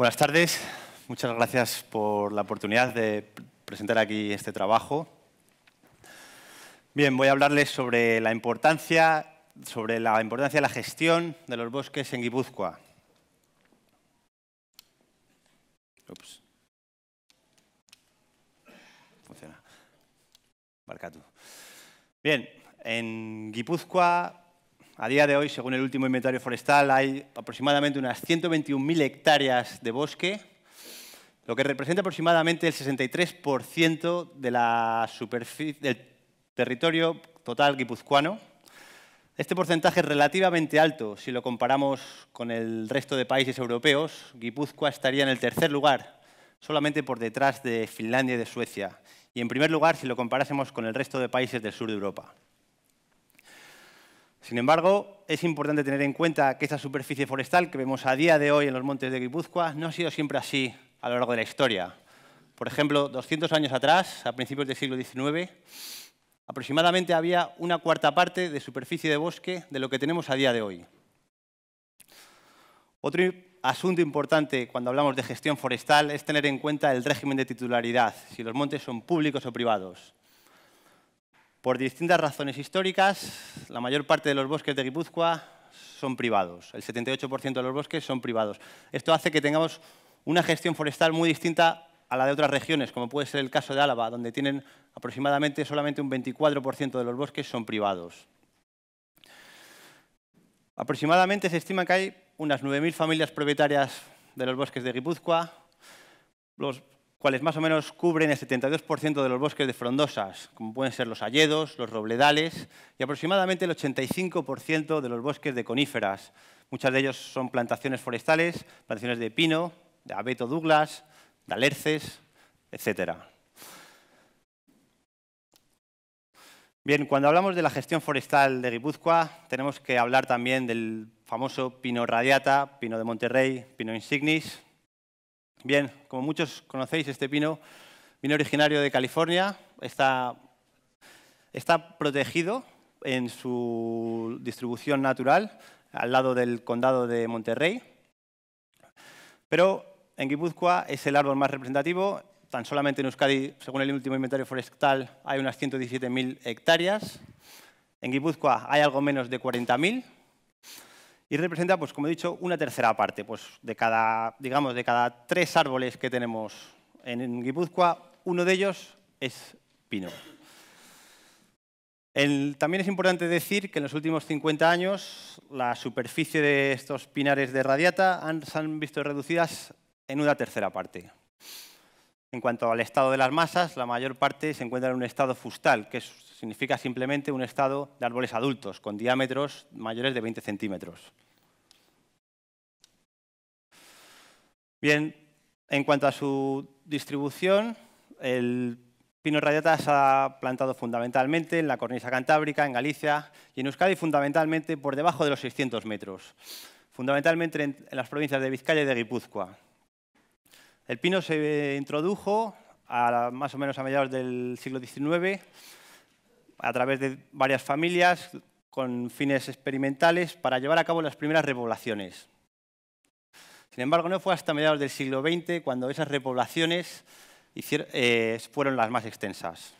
Buenas tardes, muchas gracias por la oportunidad de presentar aquí este trabajo. Bien, voy a hablarles sobre la importancia, sobre la importancia de la gestión de los bosques en Guipúzcoa. Funciona. Bien, en Guipúzcoa a día de hoy, según el último inventario forestal, hay aproximadamente unas 121.000 hectáreas de bosque, lo que representa aproximadamente el 63% de la superficie del territorio total guipuzcoano. Este porcentaje es relativamente alto si lo comparamos con el resto de países europeos. Guipúzcoa estaría en el tercer lugar, solamente por detrás de Finlandia y de Suecia. Y en primer lugar si lo comparásemos con el resto de países del sur de Europa. Sin embargo, es importante tener en cuenta que esa superficie forestal que vemos a día de hoy en los montes de Guipúzcoa no ha sido siempre así a lo largo de la historia. Por ejemplo, 200 años atrás, a principios del siglo XIX, aproximadamente había una cuarta parte de superficie de bosque de lo que tenemos a día de hoy. Otro asunto importante cuando hablamos de gestión forestal es tener en cuenta el régimen de titularidad, si los montes son públicos o privados. Por distintas razones históricas, la mayor parte de los bosques de Guipúzcoa son privados. El 78% de los bosques son privados. Esto hace que tengamos una gestión forestal muy distinta a la de otras regiones, como puede ser el caso de Álava, donde tienen aproximadamente solamente un 24% de los bosques son privados. Aproximadamente se estima que hay unas 9.000 familias propietarias de los bosques de Guipúzcoa. Los cuales más o menos cubren el 72% de los bosques de frondosas, como pueden ser los alledos, los robledales y aproximadamente el 85% de los bosques de coníferas. Muchas de ellos son plantaciones forestales, plantaciones de pino, de abeto douglas, de alerces, etc. Bien, cuando hablamos de la gestión forestal de Guipúzcoa, tenemos que hablar también del famoso pino radiata, pino de Monterrey, pino insignis, Bien, como muchos conocéis, este pino vino originario de California, está, protegido en su distribución natural, al lado del condado de Monterrey. Pero en Guipúzcoa es el árbol más representativo. Tan solamente en Euskadi, según el último inventario forestal, hay unas 117.000 hectáreas. En Guipúzcoa hay algo menos de 40.000 y representa, pues, como he dicho, una tercera parte. Pues, de cada, digamos, de cada tres árboles que tenemos en Guipúzcoa, uno de ellos es pino. también es importante decir que en los últimos 50 años la superficie de estos pinares de radiata se han visto reducidas en una tercera parte. En cuanto al estado de las masas, la mayor parte se encuentra en un estado fustal, que significa simplemente un estado de árboles adultos, con diámetros mayores de 20 centímetros. Bien, en cuanto a su distribución, el pino radiata se ha plantado fundamentalmente en la cornisa cantábrica, en Galicia y en Euskadi, fundamentalmente por debajo de los 600 metros, fundamentalmente en las provincias de Vizcaya y de Guipúzcoa, el pino se introdujo a, más o menos a mediados del siglo XIX a través de varias familias con fines experimentales para llevar a cabo las primeras repoblaciones. Sin embargo, no fue hasta mediados del siglo XX cuando esas repoblaciones eh, fueron las más extensas.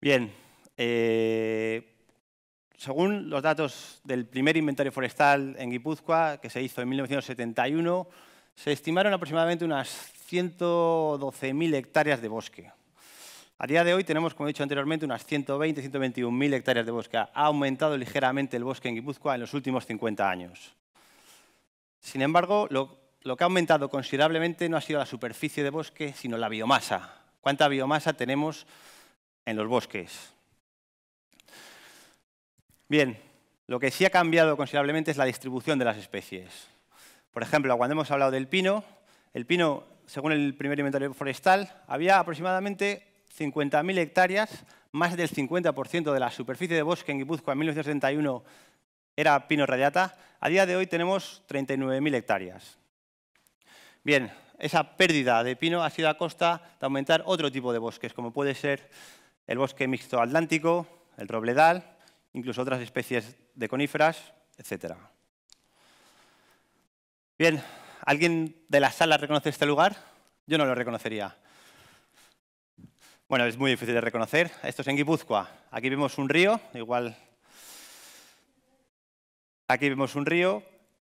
Bien, eh, según los datos del primer inventario forestal en Guipúzcoa, que se hizo en 1971, se estimaron aproximadamente unas 112.000 hectáreas de bosque. A día de hoy tenemos, como he dicho anteriormente, unas 120, 121.000 hectáreas de bosque. Ha aumentado ligeramente el bosque en Guipúzcoa en los últimos 50 años. Sin embargo, lo que ha aumentado considerablemente no ha sido la superficie de bosque, sino la biomasa. ¿Cuánta biomasa tenemos en los bosques? Bien, lo que sí ha cambiado considerablemente es la distribución de las especies. Por ejemplo, cuando hemos hablado del pino, el pino, según el primer inventario forestal, había aproximadamente 50.000 hectáreas, más del 50% de la superficie de bosque en Guipúzcoa en 1961 era pino radiata. A día de hoy tenemos 39.000 hectáreas. Bien, esa pérdida de pino ha sido a costa de aumentar otro tipo de bosques, como puede ser el bosque mixto atlántico, el robledal incluso otras especies de coníferas, etc. Bien, ¿alguien de la sala reconoce este lugar? Yo no lo reconocería. Bueno, es muy difícil de reconocer. Esto es en Guipúzcoa. Aquí vemos un río, igual... Aquí vemos un río.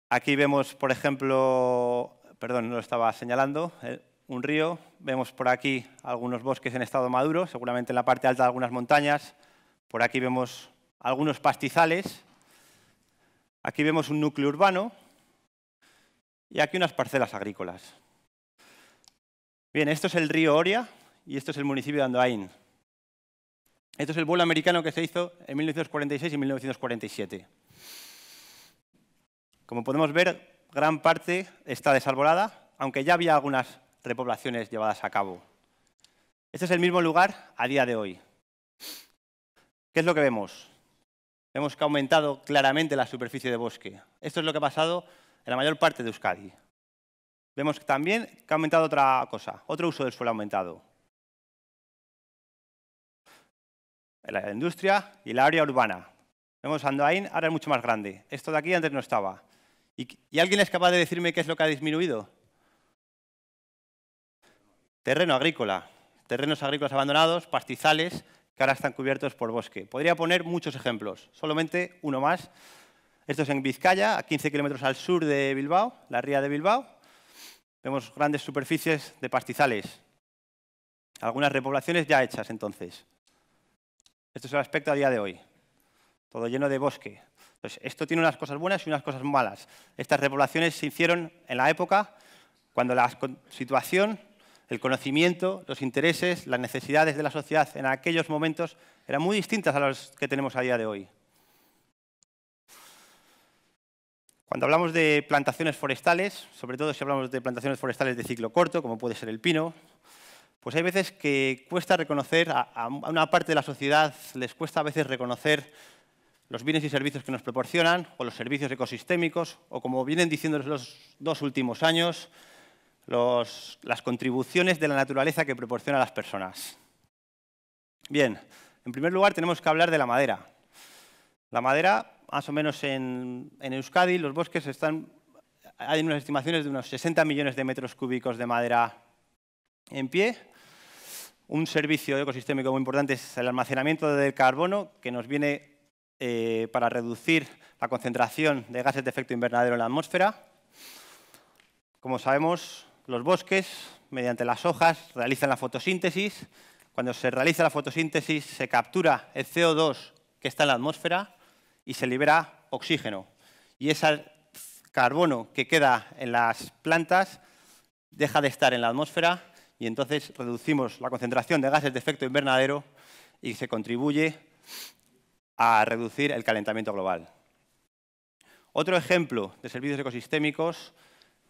Aquí vemos, por ejemplo, perdón, no lo estaba señalando, eh, un río. Vemos por aquí algunos bosques en estado maduro, seguramente en la parte alta de algunas montañas. Por aquí vemos algunos pastizales. Aquí vemos un núcleo urbano y aquí unas parcelas agrícolas. Bien, esto es el río Oria y esto es el municipio de Andoain. Esto es el vuelo americano que se hizo en 1946 y 1947. Como podemos ver, gran parte está desarbolada, aunque ya había algunas repoblaciones llevadas a cabo. Este es el mismo lugar a día de hoy. ¿Qué es lo que vemos? Vemos que ha aumentado claramente la superficie de bosque. Esto es lo que ha pasado en la mayor parte de Euskadi. Vemos también que ha aumentado otra cosa, otro uso del suelo ha aumentado. La industria y la área urbana. Vemos Andoain, ahora es mucho más grande. Esto de aquí antes no estaba. ¿Y alguien es capaz de decirme qué es lo que ha disminuido? Terreno agrícola. Terrenos agrícolas abandonados, pastizales, que ahora están cubiertos por bosque. Podría poner muchos ejemplos, solamente uno más. Esto es en Vizcaya, a 15 kilómetros al sur de Bilbao, la ría de Bilbao. Vemos grandes superficies de pastizales. Algunas repoblaciones ya hechas entonces. Esto es el aspecto a día de hoy. Todo lleno de bosque. esto tiene unas cosas buenas y unas cosas malas. Estas repoblaciones se hicieron en la época cuando la situación el conocimiento, los intereses, las necesidades de la sociedad en aquellos momentos eran muy distintas a las que tenemos a día de hoy. Cuando hablamos de plantaciones forestales, sobre todo si hablamos de plantaciones forestales de ciclo corto, como puede ser el pino, pues hay veces que cuesta reconocer, a, una parte de la sociedad les cuesta a veces reconocer los bienes y servicios que nos proporcionan, o los servicios ecosistémicos, o como vienen diciendo los dos últimos años, las contribuciones de la naturaleza que proporciona a las personas. Bien, en primer lugar tenemos que hablar de la madera. La madera, más o menos en, Euskadi, los bosques están, hay unas estimaciones de unos 60 millones de metros cúbicos de madera en pie. Un servicio ecosistémico muy importante es el almacenamiento del carbono, que nos viene eh, para reducir la concentración de gases de efecto invernadero en la atmósfera. Como sabemos, los bosques, mediante las hojas, realizan la fotosíntesis. Cuando se realiza la fotosíntesis, se captura el CO2 que está en la atmósfera y se libera oxígeno. Y ese carbono que queda en las plantas deja de estar en la atmósfera y entonces reducimos la concentración de gases de efecto invernadero y se contribuye a reducir el calentamiento global. Otro ejemplo de servicios ecosistémicos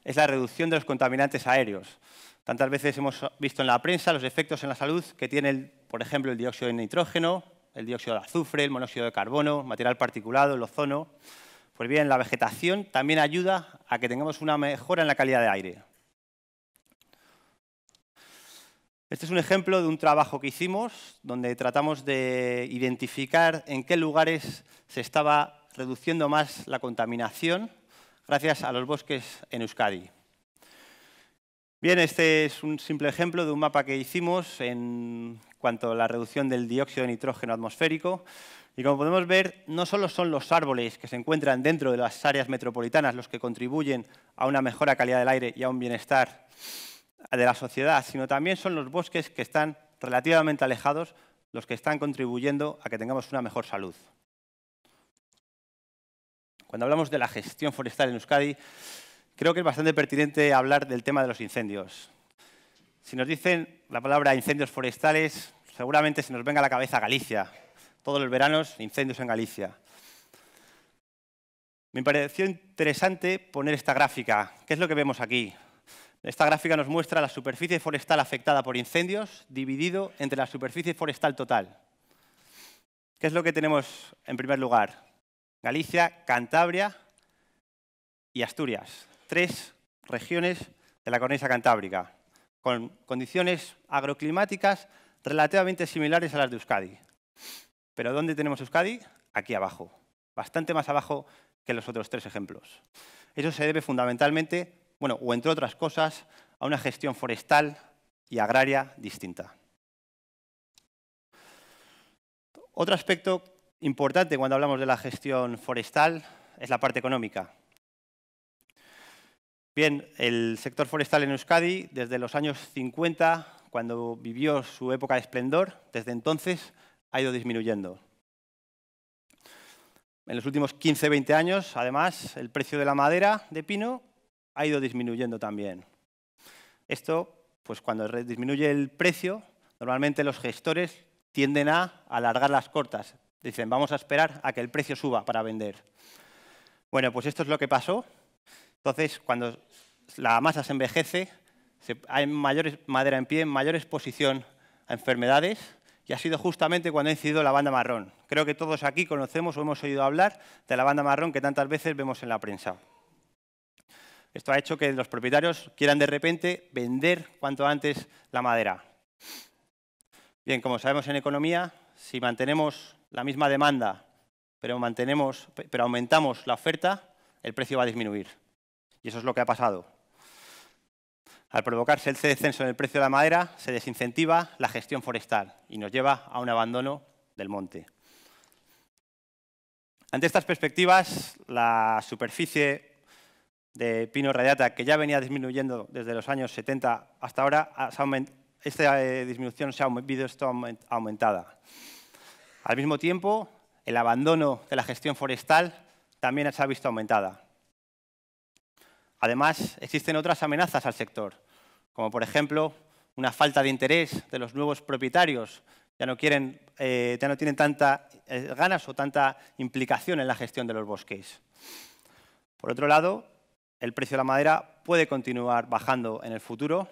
es la reducción de los contaminantes aéreos. Tantas veces hemos visto en la prensa los efectos en la salud que tiene, por ejemplo, el dióxido de nitrógeno, el dióxido de azufre, el monóxido de carbono, material particulado, el ozono. Pues bien, la vegetación también ayuda a que tengamos una mejora en la calidad de aire. Este es un ejemplo de un trabajo que hicimos donde tratamos de identificar en qué lugares se estaba reduciendo más la contaminación gracias a los bosques en Euskadi. Bien, este es un simple ejemplo de un mapa que hicimos en cuanto a la reducción del dióxido de nitrógeno atmosférico. Y como podemos ver, no solo son los árboles que se encuentran dentro de las áreas metropolitanas los que contribuyen a una mejora calidad del aire y a un bienestar de la sociedad, sino también son los bosques que están relativamente alejados los que están contribuyendo a que tengamos una mejor salud. Cuando hablamos de la gestión forestal en Euskadi, creo que es bastante pertinente hablar del tema de los incendios. Si nos dicen la palabra incendios forestales, seguramente se nos venga a la cabeza Galicia. Todos los veranos, incendios en Galicia. Me pareció interesante poner esta gráfica. ¿Qué es lo que vemos aquí? Esta gráfica nos muestra la superficie forestal afectada por incendios dividido entre la superficie forestal total. ¿Qué es lo que tenemos en primer lugar? Galicia, Cantabria y Asturias. Tres regiones de la cornisa cantábrica, con condiciones agroclimáticas relativamente similares a las de Euskadi. Pero ¿dónde tenemos Euskadi? Aquí abajo, bastante más abajo que los otros tres ejemplos. Eso se debe fundamentalmente, bueno, o entre otras cosas, a una gestión forestal y agraria distinta. Otro aspecto importante cuando hablamos de la gestión forestal es la parte económica. Bien, el sector forestal en Euskadi, desde los años 50, cuando vivió su época de esplendor, desde entonces ha ido disminuyendo. En los últimos 15-20 años, además, el precio de la madera de pino ha ido disminuyendo también. Esto, pues cuando disminuye el precio, normalmente los gestores tienden a alargar las cortas, Dicen, vamos a esperar a que el precio suba para vender. Bueno, pues esto es lo que pasó. Entonces, cuando la masa se envejece, hay mayor madera en pie, mayor exposición a enfermedades, y ha sido justamente cuando ha incidido la banda marrón. Creo que todos aquí conocemos o hemos oído hablar de la banda marrón que tantas veces vemos en la prensa. Esto ha hecho que los propietarios quieran de repente vender cuanto antes la madera. Bien, como sabemos en economía, si mantenemos la misma demanda, pero, pero aumentamos la oferta, el precio va a disminuir. Y eso es lo que ha pasado. Al provocarse el descenso en el precio de la madera, se desincentiva la gestión forestal y nos lleva a un abandono del monte. Ante estas perspectivas, la superficie de pino radiata, que ya venía disminuyendo desde los años 70 hasta ahora, esta eh, disminución se ha visto aumentada. Al mismo tiempo, el abandono de la gestión forestal también se ha visto aumentada. Además, existen otras amenazas al sector, como por ejemplo una falta de interés de los nuevos propietarios. Ya no, quieren, eh, ya no tienen tanta eh, ganas o tanta implicación en la gestión de los bosques. Por otro lado, el precio de la madera puede continuar bajando en el futuro.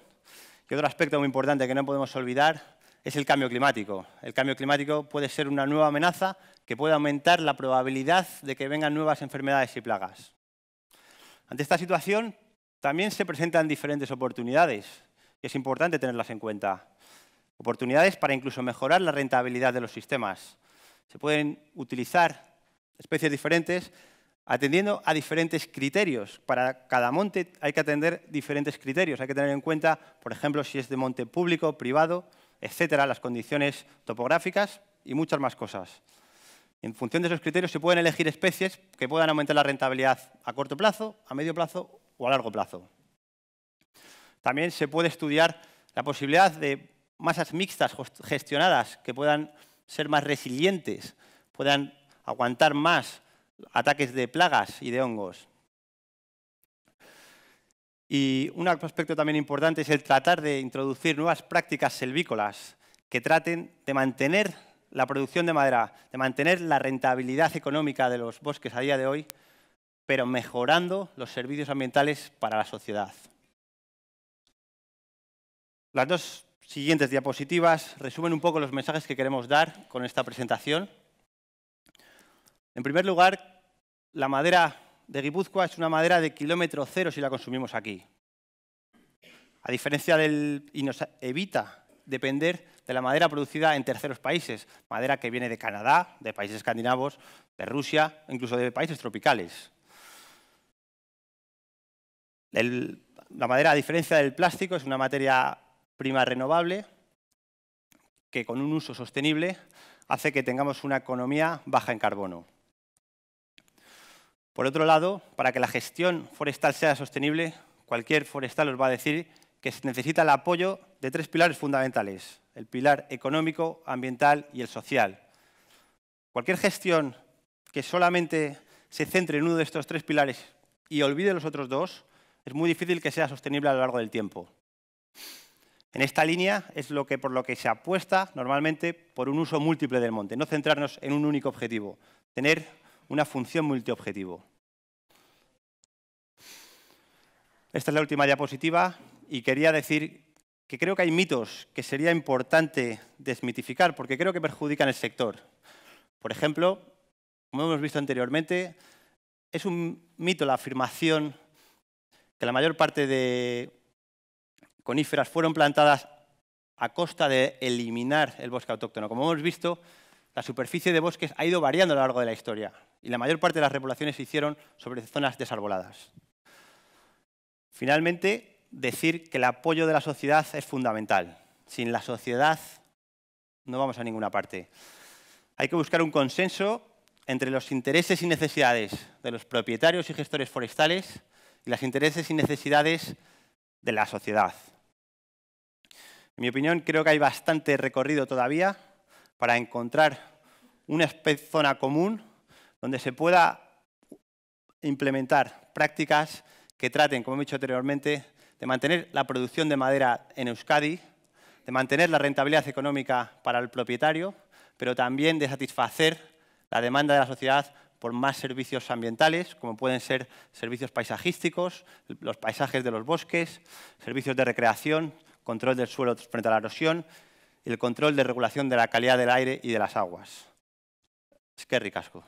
Y otro aspecto muy importante que no podemos olvidar es el cambio climático. El cambio climático puede ser una nueva amenaza que puede aumentar la probabilidad de que vengan nuevas enfermedades y plagas. Ante esta situación también se presentan diferentes oportunidades y es importante tenerlas en cuenta. Oportunidades para incluso mejorar la rentabilidad de los sistemas. Se pueden utilizar especies diferentes atendiendo a diferentes criterios. Para cada monte hay que atender diferentes criterios. Hay que tener en cuenta, por ejemplo, si es de monte público, privado, etcétera, las condiciones topográficas y muchas más cosas. En función de esos criterios se pueden elegir especies que puedan aumentar la rentabilidad a corto plazo, a medio plazo o a largo plazo. También se puede estudiar la posibilidad de masas mixtas gestionadas que puedan ser más resilientes, puedan aguantar más ataques de plagas y de hongos. Y un aspecto también importante es el tratar de introducir nuevas prácticas silvícolas que traten de mantener la producción de madera, de mantener la rentabilidad económica de los bosques a día de hoy, pero mejorando los servicios ambientales para la sociedad. Las dos siguientes diapositivas resumen un poco los mensajes que queremos dar con esta presentación. En primer lugar, la madera de Guipúzcoa es una madera de kilómetro cero si la consumimos aquí. A diferencia del... y nos evita depender de la madera producida en terceros países, madera que viene de Canadá, de países escandinavos, de Rusia, incluso de países tropicales. la madera, a diferencia del plástico, es una materia prima renovable que con un uso sostenible hace que tengamos una economía baja en carbono. Por otro lado, para que la gestión forestal sea sostenible, cualquier forestal os va a decir que se necesita el apoyo de tres pilares fundamentales, el pilar económico, ambiental y el social. Cualquier gestión que solamente se centre en uno de estos tres pilares y olvide los otros dos, es muy difícil que sea sostenible a lo largo del tiempo. En esta línea es lo por lo que se apuesta normalmente por un uso múltiple del monte, no centrarnos en un único objetivo, tener una función multiobjetivo. Esta es la última diapositiva y quería decir que creo que hay mitos que sería importante desmitificar porque creo que perjudican el sector. Por ejemplo, como hemos visto anteriormente, es un mito la afirmación que la mayor parte de coníferas fueron plantadas a costa de eliminar el bosque autóctono. Como hemos visto, la superficie de bosques ha ido variando a lo largo de la historia y la mayor parte de las repoblaciones se hicieron sobre zonas desarboladas. Finalmente, decir que el apoyo de la sociedad es fundamental. Sin la sociedad no vamos a ninguna parte. Hay que buscar un consenso entre los intereses y necesidades de los propietarios y gestores forestales y los intereses y necesidades de la sociedad. En mi opinión, creo que hay bastante recorrido todavía para encontrar una zona común donde se pueda implementar prácticas que traten, como he dicho anteriormente, de mantener la producción de madera en Euskadi, de mantener la rentabilidad económica para el propietario, pero también de satisfacer la demanda de la sociedad por más servicios ambientales, como pueden ser servicios paisajísticos, los paisajes de los bosques, servicios de recreación, control del suelo frente a la erosión y el control de regulación de la calidad del aire y de las aguas. Es que ricasco.